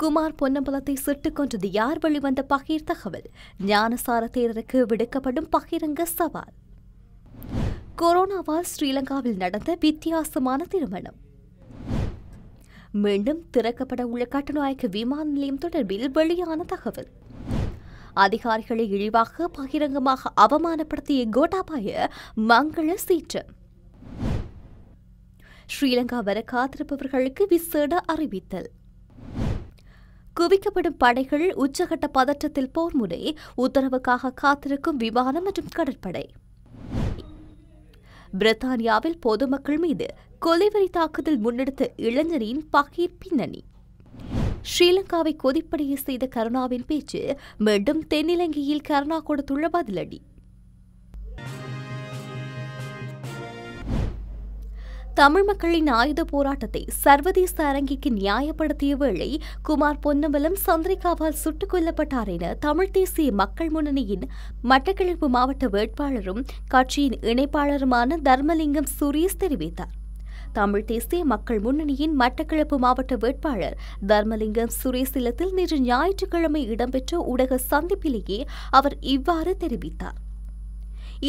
குமார் பொன்னம்பலத்தை சுட்டுக் கொன்றது யார் வெளிவந்த பகீர் தகவல் ஞானசார தேரருக்கு விடுக்கப்படும் பகிரங்க சவால் கொரோனாவால் ஸ்ரீலங்காவில் நடந்த வித்தியாசமான திருமணம் மீண்டும் திறக்கப்பட உள்ள கட்டுநாயக்க விமான நிலையம் தொடர்பில் வெளியான தகவல் அதிகாரிகளை இழிவாக பகிரங்கமாக அவமானப்படுத்திய கோட்டாபாய மங்கள சீற்றம் ஸ்ரீலங்கா வர காத்திருப்பவர்களுக்கு விசேட அறிவித்தல் குவிக்கப்படும் படைகள் உச்சகட்ட பதற்றத்தில் போர் முறை உத்தரவுக்காக காத்திருக்கும் விமானம் மற்றும் கடற்படை பிரித்தானியாவில் பொதுமக்கள் மீது கொலைவரி தாக்குதல் முன்னெடுத்த இளைஞரின் பகீர் பின்னணி ஸ்ரீலங்காவை கொதிப்படையை செய்த கருணாவின் பேச்சு மீண்டும் தென்னிலங்கையில் கருணா கொடுத்துள்ள பதிலடி தமிழ் மக்களின் ஆயுத போராட்டத்தை சர்வதேச அரங்கிற்கு நியாயப்படுத்திய வேளை குமார் பொன்னம்பலம் சந்திரிகாவால் சுட்டுக் கொல்லப்பட்டார் என தமிழ் தேசிய மக்கள் முன்னணியின் மட்டக்களப்பு மாவட்ட வேட்பாளரும் கட்சியின் இணைப்பாளருமான தர்மலிங்கம் சுரேஷ் தெரிவித்தார் தமிழ் தேசிய மக்கள் முன்னணியின் மட்டக்களப்பு மாவட்ட வேட்பாளர் தர்மலிங்கம் சுரேஷ் இல்லத்தில் நேற்று ஞாயிற்றுக்கிழமை இடம்பெற்ற ஊடக சந்திப்பிலேயே அவர் இவ்வாறு தெரிவித்தார்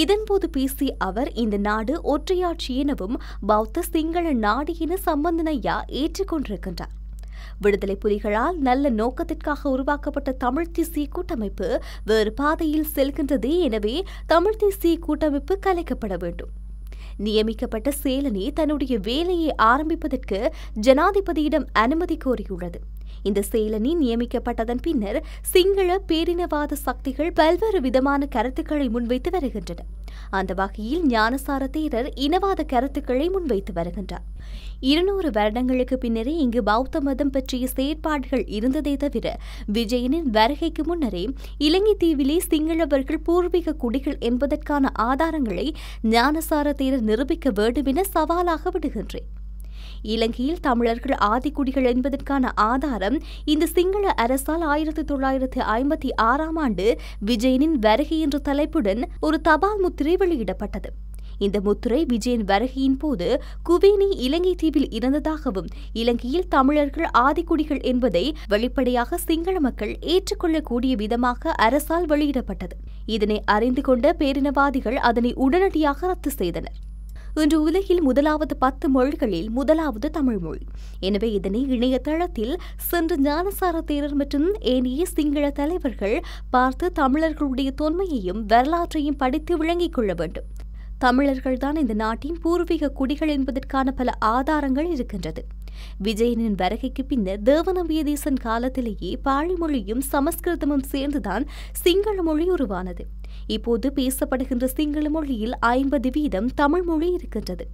இதன்போது பேசிய அவர் இந்த நாடு ஒற்றையாட்சி எனவும் பௌத்த சிங்கள நாடு என சம்பந்தனையா ஏற்றுக்கொண்டிருக்கின்றார் விடுதலை புலிகளால் நல்ல நோக்கத்திற்காக உருவாக்கப்பட்ட தமிழ் தேசிய கூட்டமைப்பு வேறு பாதையில் செல்கின்றது எனவே தமிழ் தேசிய கூட்டமைப்பு கலைக்கப்பட வேண்டும் நியமிக்கப்பட்ட சேலனி தன்னுடைய வேலையை ஆரம்பிப்பதற்கு ஜனாதிபதியிடம் அனுமதி கோரியுள்ளது இந்த சேலனி நியமிக்கப்பட்டதன் பின்னர் சிங்கள பேரினவாத சக்திகள் பல்வேறு விதமான கருத்துக்களை முன்வைத்து வருகின்றன அந்த வகையில் ஞானசார தேரர் இனவாத கருத்துக்களை முன்வைத்து வருகின்றார் இருநூறு வருடங்களுக்கு பின்னரே இங்கு பௌத்த மதம் பற்றிய செயற்பாடுகள் இருந்ததே தவிர விஜயனின் வருகைக்கு முன்னரே இலங்கை தீவிலே சிங்களவர்கள் பூர்வீக குடிகள் என்பதற்கான ஆதாரங்களை ஞானசார தேரர் நிரூபிக்க வேண்டும் என சவாலாக விடுகின்றேன் இலங்கையில் தமிழர்கள் ஆதிக்குடிகள் என்பதற்கான ஆதாரம் இந்த சிங்கள அரசால் ஆயிரத்தி தொள்ளாயிரத்தி ஐம்பத்தி ஆறாம் ஆண்டு விஜயனின் வருகை என்ற தலைப்புடன் ஒரு தபால் முத்திரை வெளியிடப்பட்டது இந்த முத்துரை விஜயன் வருகையின் போது குவேனி இலங்கை தீவில் இருந்ததாகவும் இலங்கையில் தமிழர்கள் ஆதிக்குடிகள் என்பதை வெளிப்படையாக சிங்கள மக்கள் ஏற்றுக்கொள்ளக்கூடிய விதமாக அரசால் வெளியிடப்பட்டது இதனை அறிந்து கொண்ட பேரினவாதிகள் அதனை உடனடியாக ரத்து செய்தனர் இன்று உலகில் முதலாவது பத்து மொழிகளில் முதலாவது தமிழ் மொழி எனவே இதனை இணையதளத்தில் சென்று ஞானசார தேரர் மற்றும் ஏனைய சிங்கள தலைவர்கள் பார்த்து தமிழர்களுடைய தொன்மையையும் வரலாற்றையும் படித்து விளங்கிக் கொள்ள வேண்டும் தமிழர்கள்தான் இந்த நாட்டின் பூர்வீக குடிகள் என்பதற்கான பல ஆதாரங்கள் இருக்கின்றது விஜயனின் வருகைக்கு பின்னர் தேவநம்பியதேசன் காலத்திலேயே பாழிமொழியும் சமஸ்கிருதமும் சேர்ந்துதான் சிங்கள மொழி உருவானது இப்போது பேசப்படுகின்ற சிங்கள மொழியில் ஐம்பது வீதம் தமிழ் மொழி இருக்கின்றது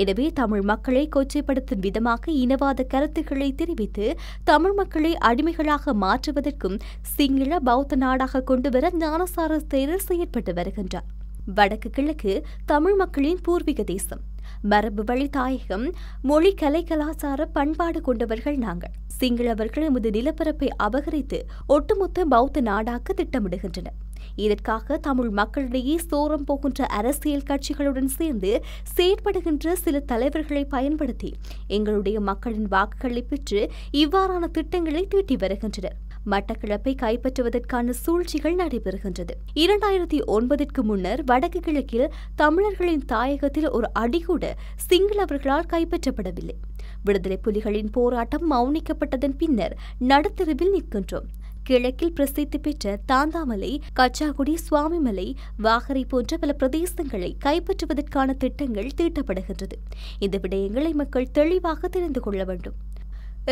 எனவே தமிழ் மக்களை கொச்சைப்படுத்தும் விதமாக இனவாத கருத்துக்களை தெரிவித்து தமிழ் மக்களை அடிமைகளாக மாற்றுவதற்கும் சிங்கள பௌத்த நாடாக கொண்டுவர ஞானசார செயலில் செயற்பட்டு வருகின்றார் வடக்கு கிழக்கு தமிழ் மக்களின் பூர்வீக தேசம் மரபு வழி தாயகம் மொழி கலை கலாச்சார பண்பாடு கொண்டவர்கள் நாங்கள் சிங்களவர்கள் எமது நிலப்பரப்பை அபகரித்து ஒட்டுமொத்த பௌத்த நாடாக திட்டமிடுகின்றனர் இதற்காக தமிழ் மக்களிடையே சோரம் போகின்ற அரசியல் கட்சிகளுடன் சேர்ந்து செயற்படுகின்ற சில தலைவர்களை பயன்படுத்தி எங்களுடைய மக்களின் வாக்குகளை பெற்று இவ்வாறான திட்டங்களை தீட்டி வருகின்றனர் மட்டக்கிழப்பை கைப்பற்றுவதற்கான சூழ்ச்சிகள் நடைபெறுகின்றது இரண்டாயிரத்தி ஒன்பதற்கு முன்னர் வடக்கு கிழக்கில் தமிழர்களின் தாயகத்தில் ஒரு அடிகூட சிங்களவர்களால் கைப்பற்றப்படவில்லை விடுதலை புலிகளின் போராட்டம் மௌனிக்கப்பட்டதன் பின்னர் நடுத்தருவில் நிற்கின்றோம் கிழக்கில் பிரசித்தி பெற்ற தாந்தாமலை கச்சாகுடி சுவாமிமலை வாகரை போன்ற பல பிரதேசங்களை கைப்பற்றுவதற்கான திட்டங்கள் தீட்டப்படுகின்றது இந்த விடயங்களை மக்கள் தெளிவாக தெரிந்து கொள்ள வேண்டும்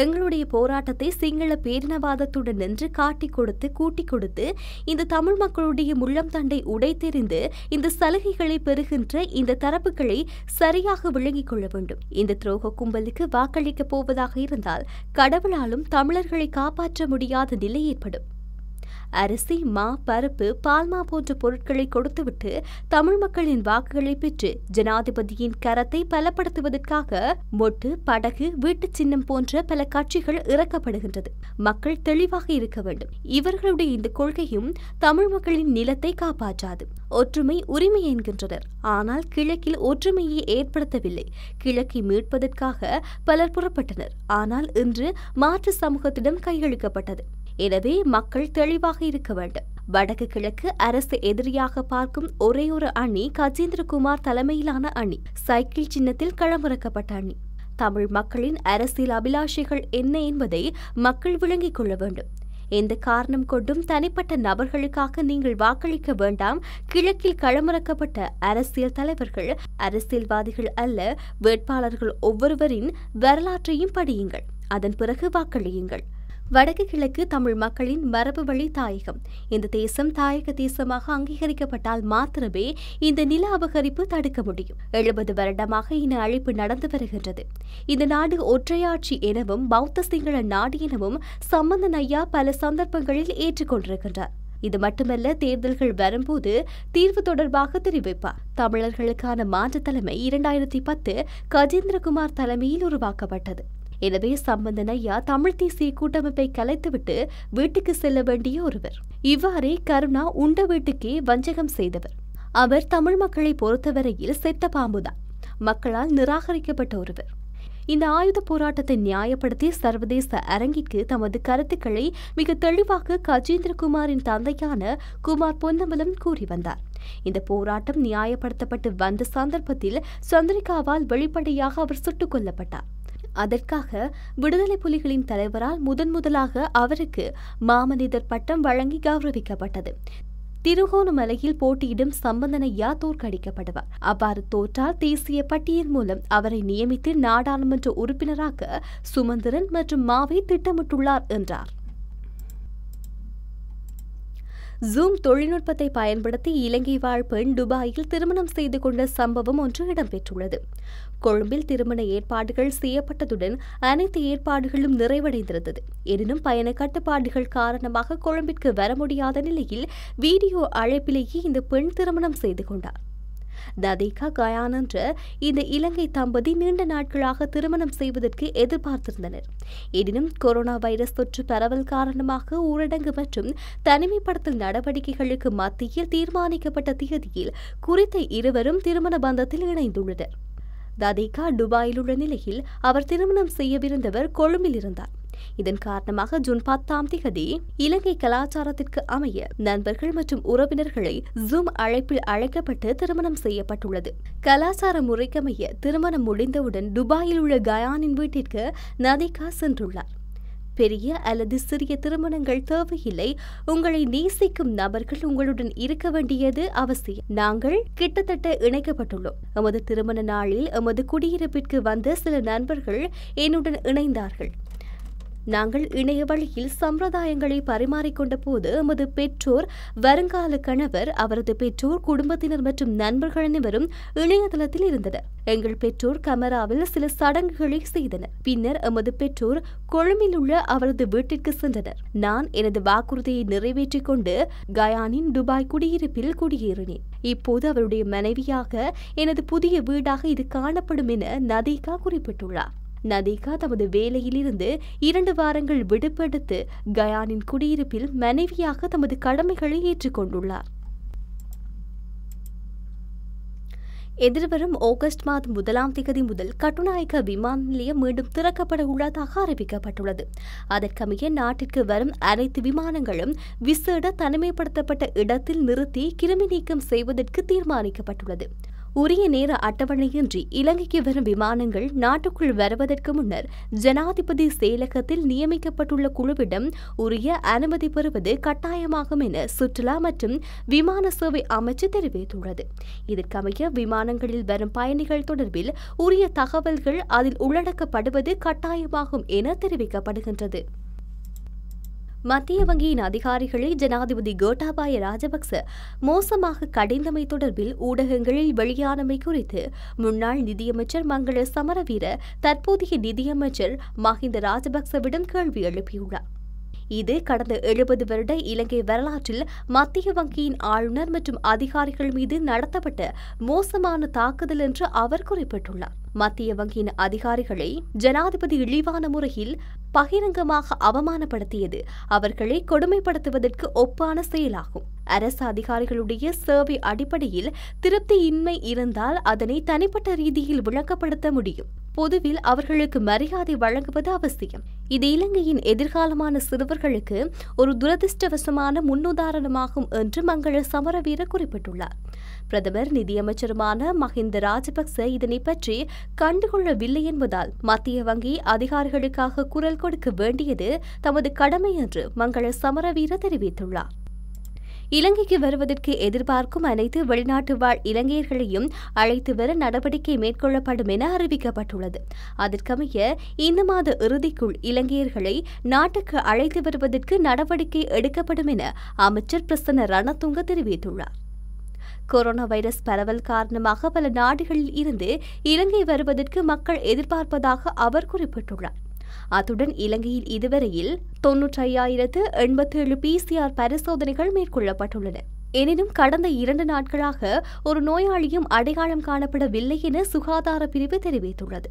எங்களுடைய போராட்டத்தை சிங்கள பேரினவாதத்துடன் நின்று காட்டிக் கொடுத்து கூட்டிக் கொடுத்து இந்த தமிழ் மக்களுடைய முள்ளம் தண்டை உடைத்தெறிந்து இந்த சலுகைகளை பெறுகின்ற இந்த தரப்புகளை சரியாக விளங்கிக் கொள்ள வேண்டும் இந்த துரோக கும்பலுக்கு வாக்களிக்கப் போவதாக இருந்தால் கடவுளாலும் தமிழர்களை காப்பாற்ற முடியாத நிலை ஏற்படும் அரிசி மா பருப்பு பால்மா போன்ற பொருட்களை கொடுத்துவிட்டு தமிழ் மக்களின் வாக்குகளை பெற்று ஜனாதிபதியின் கரத்தை பலப்படுத்துவதற்காக மொட்டு படகு வீட்டு சின்னம் போன்ற பல கட்சிகள் இறக்கப்படுகின்றது மக்கள் தெளிவாக இருக்க வேண்டும் இவர்களுடைய இந்த கொள்கையும் தமிழ் மக்களின் நிலத்தை காப்பாற்றாது ஒற்றுமை உரிமை என்கின்றனர் ஆனால் கிழக்கில் ஒற்றுமையை ஏற்படுத்தவில்லை கிழக்கை மீட்பதற்காக பலர் புறப்பட்டனர் ஆனால் இன்று மாற்று சமூகத்திடம் கையளிக்கப்பட்டது எனவே மக்கள் தெளிவாக இருக்க வேண்டும் வடக்கு கிழக்கு அரசு எதிரியாக பார்க்கும் ஒரே ஒரு அணி கஜேந்திரகுமார் தலைமையிலான அணி சைக்கிள் சின்னத்தில் களமிறக்கப்பட்ட அணி தமிழ் மக்களின் அரசியல் அபிலாஷைகள் என்ன என்பதை மக்கள் விளங்கிக் கொள்ள வேண்டும் எந்த காரணம் கொண்டும் தனிப்பட்ட நபர்களுக்காக நீங்கள் வாக்களிக்க வேண்டாம் கிழக்கில் களமிறக்கப்பட்ட அரசியல் தலைவர்கள் அரசியல்வாதிகள் அல்ல வேட்பாளர்கள் ஒவ்வொருவரின் வரலாற்றையும் படியுங்கள் அதன் பிறகு வாக்களியுங்கள் வடக்கு கிழக்கு தமிழ் மக்களின் மரபு வழி தாயகம் இந்த தேசம் தாயக தேசமாக அங்கீகரிக்கப்பட்டால் மாத்திரமே இந்த நில அபகரிப்பு தடுக்க முடியும் எழுபது வருடமாக இன அழைப்பு நடந்து வருகின்றது இந்த நாடு ஒற்றையாட்சி எனவும் பௌத்த சிங்கள நாடு எனவும் சம்பந்தன் ஐயா பல சந்தர்ப்பங்களில் ஏற்றுக்கொண்டிருக்கின்றார் இது மட்டுமல்ல தேர்தல்கள் வரும்போது தீர்வு தொடர்பாக தெரிவிப்பார் தமிழர்களுக்கான மாற்று தலைமை இரண்டாயிரத்தி பத்து கஜேந்திரகுமார் தலைமையில் உருவாக்கப்பட்டது எனவே சம்பந்தனையா தமிழ் தேசிய கூட்டமைப்பை கலைத்துவிட்டு வீட்டுக்கு செல்ல வேண்டிய ஒருவர் இவ்வாறே கருணா உண்ட வீட்டுக்கே வஞ்சகம் செய்தவர் அவர் தமிழ் மக்களை பொறுத்தவரையில் செத்த பாம்புதான் மக்களால் நிராகரிக்கப்பட்ட ஒருவர் இந்த ஆயுத போராட்டத்தை நியாயப்படுத்தி சர்வதேச அரங்கிற்கு தமது கருத்துக்களை மிக தெளிவாக கஜேந்திரகுமாரின் தந்தையான குமார் பொன்னம்பலம் கூறி வந்தார் இந்த போராட்டம் நியாயப்படுத்தப்பட்டு வந்த சந்தர்ப்பத்தில் சந்திரிகாவால் வெளிப்படையாக அவர் சுட்டுக் கொல்லப்பட்டார் அதற்காக விடுதலை புலிகளின் தலைவரால் முதன் முதலாக அவருக்கு மாமனிதர் பட்டம் வழங்கி கௌரவிக்கப்பட்டது திருகோணமலையில் போட்டியிடும் சம்பந்தனையா தோற்கடிக்கப்படுவார் அவ்வாறு தோற்றால் தேசிய பட்டியல் மூலம் அவரை நியமித்து நாடாளுமன்ற உறுப்பினராக சுமந்திரன் மற்றும் மாவை திட்டமிட்டுள்ளார் என்றார் ஜூம் தொழில்நுட்பத்தை பயன்படுத்தி இலங்கை வாழ் பெண் துபாயில் திருமணம் செய்து கொண்ட சம்பவம் ஒன்று இடம்பெற்றுள்ளது கொழும்பில் திருமண ஏற்பாடுகள் செய்யப்பட்டதுடன் அனைத்து ஏற்பாடுகளும் நிறைவடைந்திருந்தது எனினும் பயண கட்டுப்பாடுகள் காரணமாக கொழும்பிற்கு வர முடியாத நிலையில் வீடியோ அழைப்பிலேயே இந்த பெண் திருமணம் செய்து கொண்டார் ததேகா கயான் என்ற இந்த இலங்கை தம்பதி நீண்ட நாட்களாக திருமணம் செய்வதற்கு எதிர்பார்த்திருந்தனர் எனினும் கொரோனா வைரஸ் தொற்று பரவல் காரணமாக ஊரடங்கு மற்றும் தனிமைப்படுத்தல் நடவடிக்கைகளுக்கு மத்தியில் தீர்மானிக்கப்பட்ட தேதியில் குறித்த இருவரும் திருமண பந்தத்தில் இணைந்துள்ளனர் தாதிகா டுபாயில் உள்ள நிலையில் அவர் திருமணம் செய்யவிருந்தவர் கொழும்பில் இருந்தார் இதன் காரணமாக ஜூன் பத்தாம் திகதி இலங்கை கலாச்சாரத்திற்கு அமைய நண்பர்கள் மற்றும் உறவினர்களை ஜூம் அழைப்பில் அழைக்கப்பட்டு திருமணம் செய்யப்பட்டுள்ளது கலாச்சார முறைக்கமைய திருமணம் முடிந்தவுடன் துபாயில் உள்ள கயானின் வீட்டிற்கு நதிகா சென்றுள்ளார் பெரிய அல்லது சிறிய திருமணங்கள் தேவையில்லை உங்களை நேசிக்கும் நபர்கள் உங்களுடன் இருக்க வேண்டியது அவசியம் நாங்கள் கிட்டத்தட்ட இணைக்கப்பட்டுள்ளோம் எமது திருமண நாளில் எமது குடியிருப்பிற்கு வந்த சில நண்பர்கள் என்னுடன் இணைந்தார்கள் நாங்கள் இணைய வழியில் சம்பிரதாயங்களை பரிமாறிக்கொண்ட போது எமது பெற்றோர் வருங்கால கணவர் அவரது பெற்றோர் குடும்பத்தினர் மற்றும் நண்பர்கள் அனைவரும் இணையதளத்தில் இருந்தனர் எங்கள் பெற்றோர் கமராவில் சில சடங்குகளை செய்தனர் பின்னர் எமது பெற்றோர் கொழும்பில் உள்ள அவரது வீட்டிற்கு சென்றனர் நான் எனது வாக்குறுதியை நிறைவேற்றிக் கொண்டு கயானின் துபாய் குடியிருப்பில் குடியேறினேன் இப்போது அவருடைய மனைவியாக எனது புதிய வீடாக இது காணப்படும் என நதிகா குறிப்பிட்டுள்ளார் நதிகா தமது வேலையிலிருந்து இரண்டு வாரங்கள் விடுப்பெடுத்து கயானின் குடியிருப்பில் மனைவியாக தமது கடமைகளை ஏற்றுக்கொண்டுள்ளார் எதிர்வரும் ஆகஸ்ட் மாதம் முதலாம் திகதி முதல் கட்டுநாயக்க விமான நிலையம் மீண்டும் திறக்கப்பட உள்ளதாக அறிவிக்கப்பட்டுள்ளது அதற்கமைய நாட்டிற்கு வரும் அனைத்து விமானங்களும் விசேட தனிமைப்படுத்தப்பட்ட இடத்தில் நிறுத்தி கிருமி நீக்கம் செய்வதற்கு தீர்மானிக்கப்பட்டுள்ளது உரிய நேர அட்டவணையின்றி இலங்கைக்கு வரும் விமானங்கள் நாட்டுக்குள் வருவதற்கு முன்னர் ஜனாதிபதி செயலகத்தில் நியமிக்கப்பட்டுள்ள குழுவிடம் உரிய அனுமதி பெறுவது கட்டாயமாகும் என சுற்றுலா மற்றும் விமான சேவை அமைச்சு தெரிவித்துள்ளது இதற்கமைய விமானங்களில் வரும் பயணிகள் தொடர்பில் உரிய தகவல்கள் அதில் உள்ளடக்கப்படுவது கட்டாயமாகும் என தெரிவிக்கப்படுகின்றது மத்திய வங்கியின் அதிகாரிகளை ஜனாதிபதி கோட்டாபாய ராஜபக்ச மோசமாக கடிந்தமை தொடர்பில் ஊடகங்களில் வெளியானமை குறித்து முன்னாள் நிதியமைச்சர் மங்கள சமரவீர தற்போதைய நிதியமைச்சர் மஹிந்த ராஜபக்சவிடம் கேள்வி எழுப்பியுள்ளார் இது கடந்த எழுபது வருட இலங்கை வரலாற்றில் மத்திய வங்கியின் ஆளுநர் மற்றும் அதிகாரிகள் மீது நடத்தப்பட்ட மோசமான தாக்குதல் என்று அவர் குறிப்பிட்டுள்ளார் மத்திய வங்கியின் அதிகாரிகளை ஜனாதிபதி இழிவான முறையில் பகிரங்கமாக அவமானப்படுத்தியது அவர்களை கொடுமைப்படுத்துவதற்கு ஒப்பான செயலாகும் அரசு அதிகாரிகளுடைய சேவை அடிப்படையில் திருப்தியின்மை இருந்தால் அதனை தனிப்பட்ட ரீதியில் விளக்கப்படுத்த முடியும் பொதுவில் அவர்களுக்கு மரியாதை வழங்குவது அவசியம் இது இலங்கையின் எதிர்காலமான சிறுவர்களுக்கு ஒரு துரதிருஷ்டவசமான முன்னுதாரணமாகும் என்று மங்கள சமரவீர குறிப்பிட்டுள்ளார் பிரதமர் நிதியமைச்சருமான மஹிந்த ராஜபக்ச இதனை பற்றி கண்டுகொள்ளவில்லை என்பதால் மத்திய வங்கி அதிகாரிகளுக்காக குரல் கொடுக்க வேண்டியது தமது கடமை என்று மங்கள சமரவீர தெரிவித்துள்ளார் இலங்கைக்கு வருவதற்கு எதிர்பார்க்கும் அனைத்து வெளிநாட்டு வாழ் இலங்கையர்களையும் அழைத்து வர நடவடிக்கை மேற்கொள்ளப்படும் என அறிவிக்கப்பட்டுள்ளது அதற்கமைய இந்த மாத இறுதிக்குள் இலங்கையர்களை நாட்டுக்கு அழைத்து வருவதற்கு நடவடிக்கை எடுக்கப்படும் என அமைச்சர் பிரசன்ன ரணத்துங்க தெரிவித்துள்ளார் கொரோனா வைரஸ் பரவல் காரணமாக பல நாடுகளில் இருந்து இலங்கை வருவதற்கு மக்கள் எதிர்பார்ப்பதாக அவர் குறிப்பிட்டுள்ளார் அத்துடன் இலங்கையில் இதுவரையில் தொன்னூற்றையாயிரத்து எண்பத்தேழு பிசிஆர் பரிசோதனைகள் மேற்கொள்ளப்பட்டுள்ளன எனினும் கடந்த இரண்டு நாட்களாக ஒரு நோயாளியும் அடையாளம் காணப்படவில்லை என சுகாதார பிரிவு தெரிவித்துள்ளது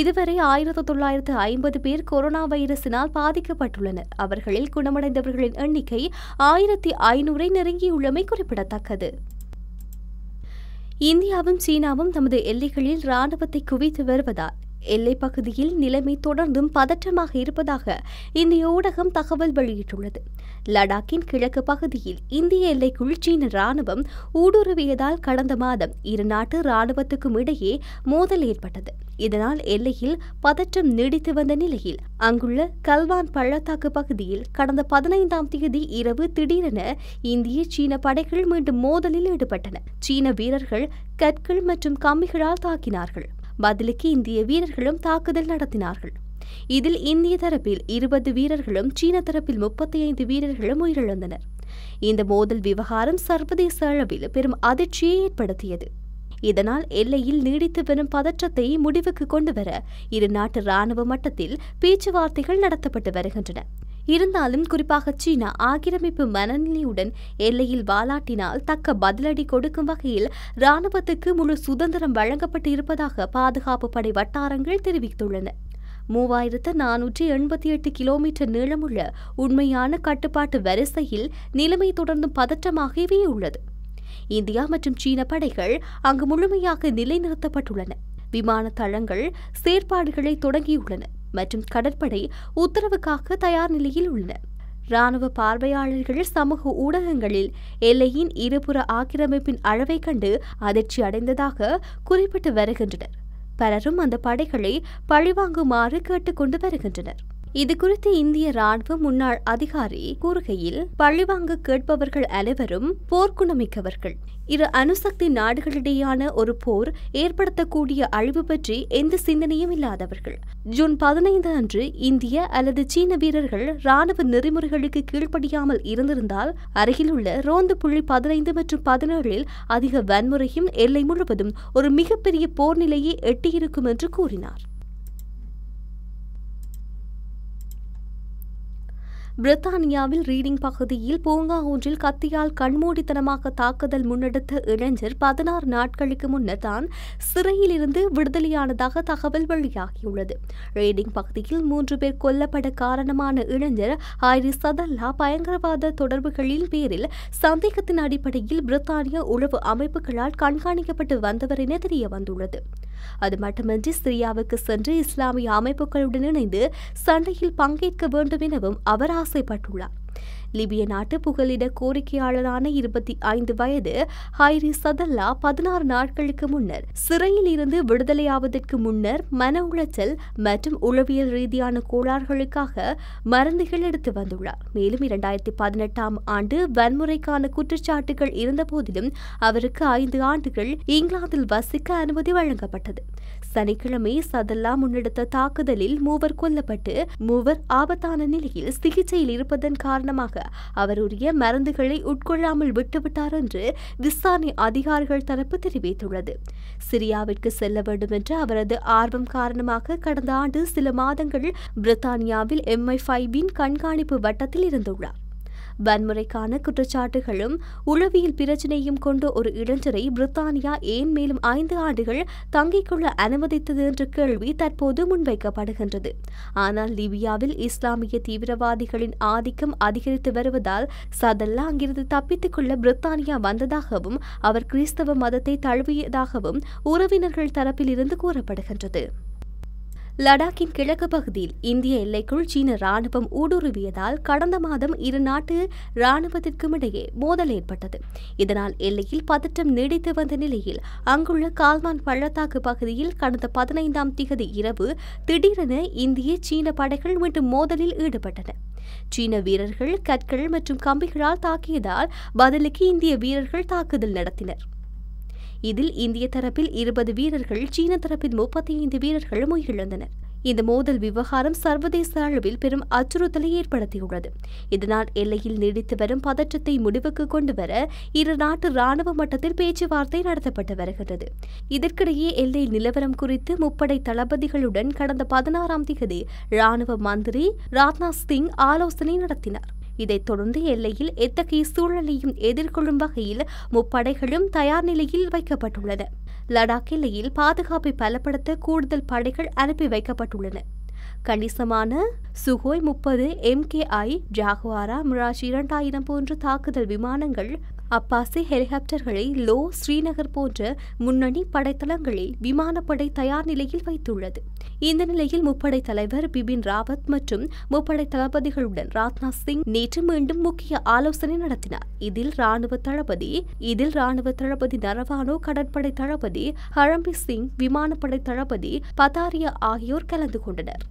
இதுவரை ஆயிரத்து தொள்ளாயிரத்து ஐம்பது பேர் கொரோனா வைரஸினால் பாதிக்கப்பட்டுள்ளனர் அவர்களில் குணமடைந்தவர்களின் எண்ணிக்கை ஆயிரத்தி ஐநூறை நெருங்கியுள்ளமை குறிப்பிடத்தக்கது இந்தியாவும் சீனாவும் தமது எல்லைகளில் ராணுவத்தை குவித்து வருவதால் எல்லை பகுதியில் நிலைமை தொடர்ந்தும் பதற்றமாக இருப்பதாக இந்திய ஊடகம் தகவல் வெளியிட்டுள்ளது லடாக்கின் கிழக்கு பகுதியில் இந்திய எல்லைக்குள் சீன ராணுவம் ஊடுருவியதால் கடந்த மாதம் இரு நாட்டு ராணுவத்துக்கும் இடையே மோதல் ஏற்பட்டது இதனால் எல்லையில் பதற்றம் நீடித்து வந்த நிலையில் அங்குள்ள கல்வான் பள்ளத்தாக்கு பகுதியில் கடந்த பதினைந்தாம் தேதி இரவு திடீரென இந்திய சீன படைகள் மீண்டும் மோதலில் ஈடுபட்டன சீன வீரர்கள் கற்கள் மற்றும் கம்பிகளால் தாக்கினார்கள் பதிலுக்கு இந்திய வீரர்களும் தாக்குதல் நடத்தினார்கள் இதில் இந்திய தரப்பில் இருபது வீரர்களும் சீன தரப்பில் முப்பத்தி ஐந்து வீரர்களும் உயிரிழந்தனர் இந்த மோதல் விவகாரம் சர்வதேச அளவில் பெரும் அதிர்ச்சியை ஏற்படுத்தியது இதனால் எல்லையில் நீடித்து வரும் பதற்றத்தை முடிவுக்கு கொண்டுவர இரு நாட்டு ராணுவ மட்டத்தில் பேச்சுவார்த்தைகள் நடத்தப்பட்டு வருகின்றன இருந்தாலும் குறிப்பாக சீனா ஆக்கிரமிப்பு மனநிலையுடன் எல்லையில் வாலாட்டினால் தக்க பதிலடி கொடுக்கும் வகையில் ராணுவத்துக்கு முழு சுதந்திரம் வழங்கப்பட்டு இருப்பதாக பாதுகாப்பு படை வட்டாரங்கள் தெரிவித்துள்ளன மூவாயிரத்து நானூற்றி எண்பத்தி எட்டு கிலோமீட்டர் நீளமுள்ள உண்மையான கட்டுப்பாட்டு வரிசையில் நிலைமை தொடர்ந்து பதற்றமாகவே உள்ளது இந்தியா மற்றும் சீன படைகள் அங்கு முழுமையாக நிலைநிறுத்தப்பட்டுள்ளன விமான தளங்கள் செயற்பாடுகளை தொடங்கியுள்ளன மற்றும் கடற்படை உத்தரவுக்காக தயார் நிலையில் உள்ளன இராணுவ பார்வையாளர்கள் சமூக ஊடகங்களில் எல்லையின் இருபுற ஆக்கிரமிப்பின் அளவை கண்டு அதிர்ச்சி அடைந்ததாக குறிப்பிட்டு வருகின்றனர் பலரும் அந்த படைகளை பழிவாங்குமாறு கேட்டுக்கொண்டு வருகின்றனர் இதுகுறித்து இந்திய ராணுவ முன்னாள் அதிகாரி கூறுகையில் பழிவாங்க கேட்பவர்கள் அனைவரும் போர்க்குணமிக்கவர்கள் இரு அணுசக்தி நாடுகளிடையான ஒரு போர் ஏற்படுத்தக்கூடிய அழிவு பற்றி எந்த சிந்தனையும் இல்லாதவர்கள் ஜூன் பதினைந்து அன்று இந்திய அல்லது சீன வீரர்கள் ராணுவ நெறிமுறைகளுக்கு கீழ்ப்படியாமல் இருந்திருந்தால் அருகிலுள்ள ரோந்து புள்ளி பதினைந்து மற்றும் பதினேழில் அதிக வன்முறையும் எல்லை முழுவதும் ஒரு மிகப்பெரிய போர் நிலையை எட்டியிருக்கும் என்று கூறினார் பிரித்தானியாவில் ரீடிங் பகுதியில் பூங்கா ஒன்றில் கத்தியால் கண்மூடித்தனமாக தாக்குதல் முன்னெடுத்த இளைஞர் பதினாறு நாட்களுக்கு முன்னர் தான் சிறையிலிருந்து விடுதலையானதாக தகவல் வெளியாகியுள்ளது ரீடிங் பகுதியில் மூன்று பேர் கொல்லப்பட காரணமான இளைஞர் ஆயிரி சதல்லா பயங்கரவாத தொடர்புகளின் பேரில் சந்தேகத்தின் அடிப்படையில் பிரித்தானிய உளவு அமைப்புகளால் கண்காணிக்கப்பட்டு வந்தவர் என தெரிய வந்துள்ளது அது மட்டுமின்றி சிரியாவுக்கு சென்று இஸ்லாமிய அமைப்புகளுடன் இணைந்து சண்டையில் பங்கேற்க வேண்டும் எனவும் அவர் ஆசைப்பட்டுள்ளார் லிபிய நாட்டு புகலிட கோரிக்கையாளரான இருபத்தி ஐந்து வயது ஹைரி சதல்லா பதினாறு நாட்களுக்கு முன்னர் சிறையில் இருந்து விடுதலையாவதற்கு முன்னர் மன உளைச்சல் மற்றும் உளவியல் ரீதியான கோளாறுகளுக்காக மருந்துகள் எடுத்து வந்துள்ளார் மேலும் இரண்டாயிரத்தி பதினெட்டாம் ஆண்டு வன்முறைக்கான குற்றச்சாட்டுகள் இருந்த அவருக்கு ஐந்து ஆண்டுகள் இங்கிலாந்தில் வசிக்க அனுமதி வழங்கப்பட்டது சனிக்கிழமை சதல்லா முன்னெடுத்த தாக்குதலில் மூவர் கொல்லப்பட்டு மூவர் ஆபத்தான நிலையில் சிகிச்சையில் இருப்பதன் காரணமாக அவருடைய மருந்துகளை உட்கொள்ளாமல் விட்டுவிட்டார் என்று விசாரணை அதிகாரிகள் தரப்பு தெரிவித்துள்ளது சிரியாவிற்கு செல்ல வேண்டும் என்ற அவரது ஆர்வம் காரணமாக கடந்த ஆண்டு சில மாதங்கள் பிரித்தானியாவில் எம்ஐ ஃபைவின் கண்காணிப்பு வட்டத்தில் இருந்துள்ளார் வன்முறைக்கான குற்றச்சாட்டுகளும் உளவியல் பிரச்சினையும் கொண்ட ஒரு இளைஞரை பிரித்தானியா ஏன் மேலும் ஐந்து ஆண்டுகள் தங்கிக்கொள்ள அனுமதித்தது என்ற கேள்வி தற்போது முன்வைக்கப்படுகின்றது ஆனால் லிபியாவில் இஸ்லாமிய தீவிரவாதிகளின் ஆதிக்கம் அதிகரித்து வருவதால் சதல்லா அங்கிருந்து தப்பித்துக் கொள்ள பிரித்தானியா வந்ததாகவும் அவர் கிறிஸ்தவ மதத்தை தழுவியதாகவும் உறவினர்கள் தரப்பில் இருந்து கூறப்படுகின்றது லடாக்கின் கிழக்கு பகுதியில் இந்திய எல்லைக்குள் சீன ராணுவம் ஊடுருவியதால் கடந்த மாதம் இரு நாட்டு ராணுவத்திற்கும் இடையே மோதல் ஏற்பட்டது இதனால் எல்லையில் பதற்றம் நீடித்து வந்த நிலையில் அங்குள்ள கால்வான் பள்ளத்தாக்கு பகுதியில் கடந்த பதினைந்தாம் திகதி இரவு திடீரென இந்திய சீன படைகள் மீண்டும் மோதலில் ஈடுபட்டன சீன வீரர்கள் கற்கள் மற்றும் கம்பிகளால் தாக்கியதால் பதிலுக்கு இந்திய வீரர்கள் தாக்குதல் நடத்தினர் இதில் இந்திய தரப்பில் இருபது வீரர்கள் சீன தரப்பில் முப்பத்தி ஐந்து வீரர்கள் உயிரிழந்தனர் இந்த மோதல் விவகாரம் சர்வதேச அளவில் பெரும் அச்சுறுத்தலை ஏற்படுத்தியுள்ளது இதனால் எல்லையில் நீடித்து வரும் பதற்றத்தை முடிவுக்கு கொண்டுவர இரு நாட்டு ராணுவ மட்டத்தில் பேச்சுவார்த்தை நடத்தப்பட்டு வருகிறது இதற்கிடையே எல்லை நிலவரம் குறித்து முப்படை தளபதிகளுடன் கடந்த பதினாறாம் தேதி ராணுவ மந்திரி ராஜ்நாத் சிங் ஆலோசனை நடத்தினார் இதைத் தொடர்ந்து எல்லையில் எத்தகைய சூழலையும் எதிர்கொள்ளும் வகையில் முப்படைகளும் தயார் நிலையில் வைக்கப்பட்டுள்ளன லடாக் எல்லையில் பாதுகாப்பை பலப்படுத்த கூடுதல் படைகள் அனுப்பி வைக்கப்பட்டுள்ளன கணிசமான சுகோய் முப்பது எம் கே ஐ ஜாகுவாரா மிராஜ் இரண்டாயிரம் போன்ற தாக்குதல் விமானங்கள் அப்பாசி ஹெலிகாப்டர்களை லோ ஸ்ரீநகர் போன்ற முன்னணி படைத்தளங்களில் விமானப்படை தயார் நிலையில் வைத்துள்ளது இந்த நிலையில் முப்படை தலைவர் பிபின் ராவத் மற்றும் முப்படை தளபதிகளுடன் ராஜ்நாத் சிங் நேற்று மீண்டும் முக்கிய ஆலோசனை நடத்தினார் இதில் ராணுவ தளபதி இதில் ராணுவ தளபதி நரவானோ கடற்படை தளபதி ஹரம்பி சிங் விமானப்படை தளபதி பதாரியா ஆகியோர் கலந்து கொண்டனர்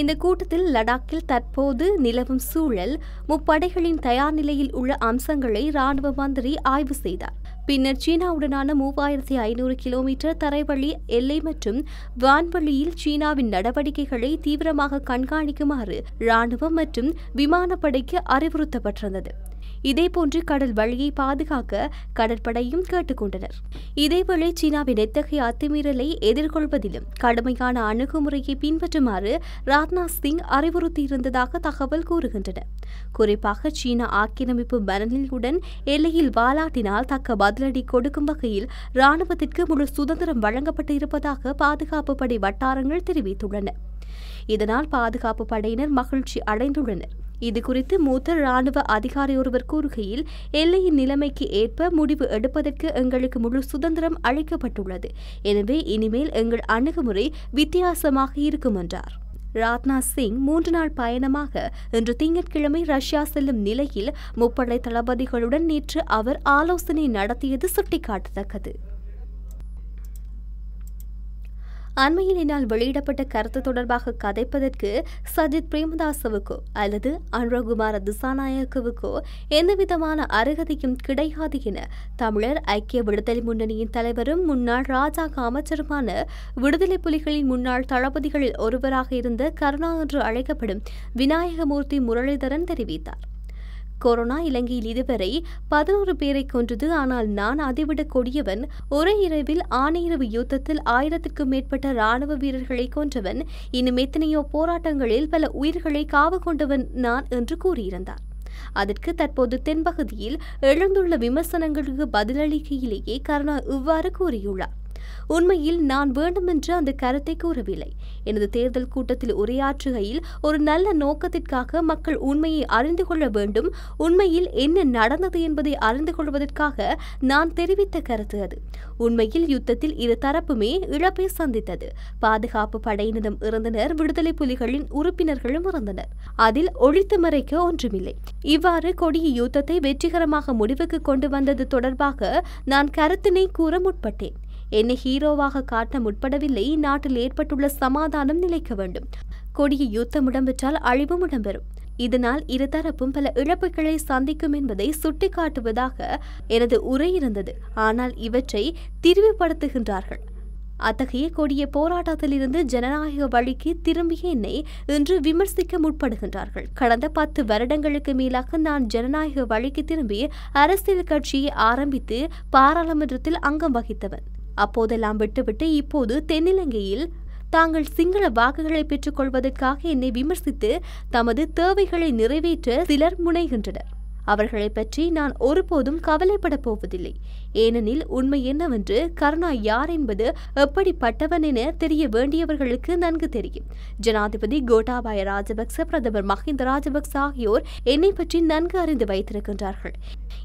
இந்த கூட்டத்தில் லடாக்கில் தற்போது நிலவும் சூழல் முப்படைகளின் தயார் நிலையில் உள்ள அம்சங்களை ராணுவ மந்திரி ஆய்வு செய்தார் பின்னர் சீனாவுடனான மூவாயிரத்தி ஐநூறு கிலோமீட்டர் தரைவழி எல்லை மற்றும் வான்வழியில் சீனாவின் நடவடிக்கைகளை தீவிரமாக கண்காணிக்குமாறு ராணுவம் மற்றும் விமானப்படைக்கு அறிவுறுத்தப்பட்டிருந்தது இதேபோன்று கடல் வழியை பாதுகாக்க கடற்படையும் கேட்டுக்கொண்டனர் இதேவேளை சீனாவின் எத்தகைய அத்துமீறலை எதிர்கொள்வதிலும் கடுமையான அணுகுமுறையை பின்பற்றுமாறு ராஜ்நாத் சிங் அறிவுறுத்தியிருந்ததாக தகவல் கூறுகின்றன குறிப்பாக சீனா ஆக்கிரமிப்பு மனநிலையுடன் எல்லையில் வாலாட்டினால் தக்க பதிலடி கொடுக்கும் வகையில் ராணுவத்திற்கு முழு சுதந்திரம் வழங்கப்பட்டு இருப்பதாக பாதுகாப்பு படை வட்டாரங்கள் தெரிவித்துள்ளன இதனால் பாதுகாப்பு படையினர் மகிழ்ச்சி அடைந்துள்ளனர் இது குறித்து மூத்த ராணுவ அதிகாரி ஒருவர் கூறுகையில் எல்லையின் நிலைமைக்கு ஏற்ப முடிவு எடுப்பதற்கு எங்களுக்கு முழு சுதந்திரம் அளிக்கப்பட்டுள்ளது எனவே இனிமேல் எங்கள் அணுகுமுறை வித்தியாசமாக இருக்கும் என்றார் ராஜ்நாத் சிங் மூன்று நாள் பயணமாக இன்று திங்கட்கிழமை ரஷ்யா செல்லும் நிலையில் முப்படை தளபதிகளுடன் நேற்று அவர் ஆலோசனை நடத்தியது சுட்டிக்காட்டத்தக்கது அண்மையில் என்னால் வெளியிடப்பட்ட கருத்து தொடர்பாக கதைப்பதற்கு சஜித் பிரேமதாசவுக்கோ அல்லது அனுரகுமார திசாநாயக்கவுக்கோ எந்தவிதமான அருகதையும் கிடையாது என தமிழர் ஐக்கிய விடுதலை முன்னணியின் தலைவரும் முன்னாள் ராஜாங்க அமைச்சருமான விடுதலை புலிகளின் முன்னாள் தளபதிகளில் ஒருவராக இருந்த கருணா என்று அழைக்கப்படும் விநாயகமூர்த்தி முரளிதரன் தெரிவித்தார் கொரோனா இலங்கையில் இதுவரை பதினோரு பேரை கொன்றது ஆனால் நான் அதைவிடக் கொடியவன் ஒரே இரவில் ஆனையிரவு யுத்தத்தில் ஆயிரத்துக்கும் மேற்பட்ட ராணுவ வீரர்களை கொன்றவன் இன்னும் எத்தனையோ போராட்டங்களில் பல உயிர்களை காவு கொண்டவன் நான் என்று கூறியிருந்தார் அதற்கு தற்போது தென்பகுதியில் எழுந்துள்ள விமர்சனங்களுக்கு பதிலளிக்கையிலேயே கருணா இவ்வாறு கூறியுள்ளார் உண்மையில் நான் வேண்டுமென்று அந்த கருத்தை கூறவில்லை எனது தேர்தல் கூட்டத்தில் உரையாற்றுகையில் ஒரு நல்ல நோக்கத்திற்காக மக்கள் உண்மையை அறிந்து கொள்ள வேண்டும் உண்மையில் என்ன நடந்தது என்பதை அறிந்து கொள்வதற்காக நான் தெரிவித்த கருத்து அது உண்மையில் யுத்தத்தில் இரு தரப்புமே இழப்பை சந்தித்தது பாதுகாப்பு படையினரும் இறந்தனர் விடுதலை புலிகளின் உறுப்பினர்களும் இறந்தனர் அதில் ஒழித்து மறைக்க ஒன்றுமில்லை இவ்வாறு கொடிய யுத்தத்தை வெற்றிகரமாக முடிவுக்கு கொண்டு வந்தது தொடர்பாக நான் கருத்தினை கூற முற்பட்டேன் என்னை ஹீரோவாக காட்ட முற்படவில்லை நாட்டில் ஏற்பட்டுள்ள சமாதானம் நிலைக்க வேண்டும் கொடிய யுத்தம் இடம்பெற்றால் அழிவும் இடம்பெறும் இதனால் இருதரப்பும் பல இழப்புகளை சந்திக்கும் என்பதை சுட்டிக்காட்டுவதாக எனது உரை இருந்தது ஆனால் இவற்றை திரிவுபடுத்துகின்றார்கள் அத்தகைய கொடிய போராட்டத்திலிருந்து ஜனநாயக வழிக்கு திரும்பிய என்னை இன்று விமர்சிக்க முற்படுகின்றார்கள் கடந்த பத்து வருடங்களுக்கு மேலாக நான் ஜனநாயக வழிக்கு திரும்பி அரசியல் கட்சியை ஆரம்பித்து பாராளுமன்றத்தில் அங்கம் வகித்தவன் அப்போதெல்லாம் விட்டுவிட்டு இப்போது தென்னிலங்கையில் தாங்கள் சிங்கள வாக்குகளை பெற்றுக்கொள்வதற்காக என்னை விமர்சித்து தமது தேவைகளை நிறைவேற்ற சிலர் முனைகின்றனர் அவர்களை பற்றி நான் ஒருபோதும் கவலைப்படப் போவதில்லை ஏனெனில் உண்மை என்னவென்று கருணா யார் என்பது எப்படிப்பட்டவன் என தெரிய வேண்டியவர்களுக்கு நன்கு தெரியும் ஜனாதிபதி கோட்டாபாய ராஜபக்ச பிரதமர் மஹிந்த ராஜபக்ச ஆகியோர் என்னை பற்றி நன்கு அறிந்து வைத்திருக்கின்றார்கள்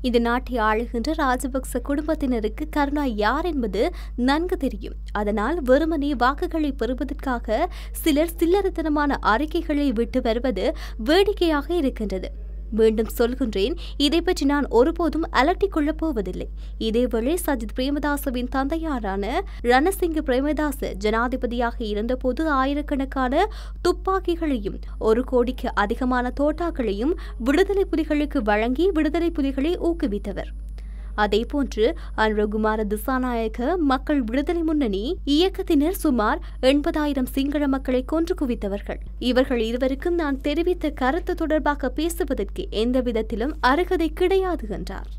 இந்த நாட்டை ஆளுகின்ற ராஜபக்ச குடும்பத்தினருக்கு கருணா யார் என்பது நன்கு தெரியும் அதனால் வெறுமனே வாக்குகளை பெறுவதற்காக சிலர் சில்லறத்தனமான அறிக்கைகளை விட்டு வருவது வேடிக்கையாக இருக்கின்றது மீண்டும் சொல்கின்றேன் இதை பற்றி நான் ஒருபோதும் அலட்டிக் கொள்ளப் போவதில்லை இதேவேளை சஜித் பிரேமதாசவின் தந்தையாரான ரணசிங்க பிரேமதாச ஜனாதிபதியாக இருந்தபோது ஆயிரக்கணக்கான துப்பாக்கிகளையும் ஒரு கோடிக்கு அதிகமான தோட்டாக்களையும் விடுதலை புலிகளுக்கு வழங்கி விடுதலை புலிகளை ஊக்குவித்தவர் அதேபோன்று அன்ரகுமார திசாநாயக மக்கள் விடுதலை முன்னணி இயக்கத்தினர் சுமார் எண்பதாயிரம் சிங்கள மக்களை கொன்று குவித்தவர்கள் இவர்கள் இருவருக்கும் நான் தெரிவித்த கருத்து தொடர்பாக பேசுவதற்கு எந்த விதத்திலும் அருகதை கிடையாது என்றார்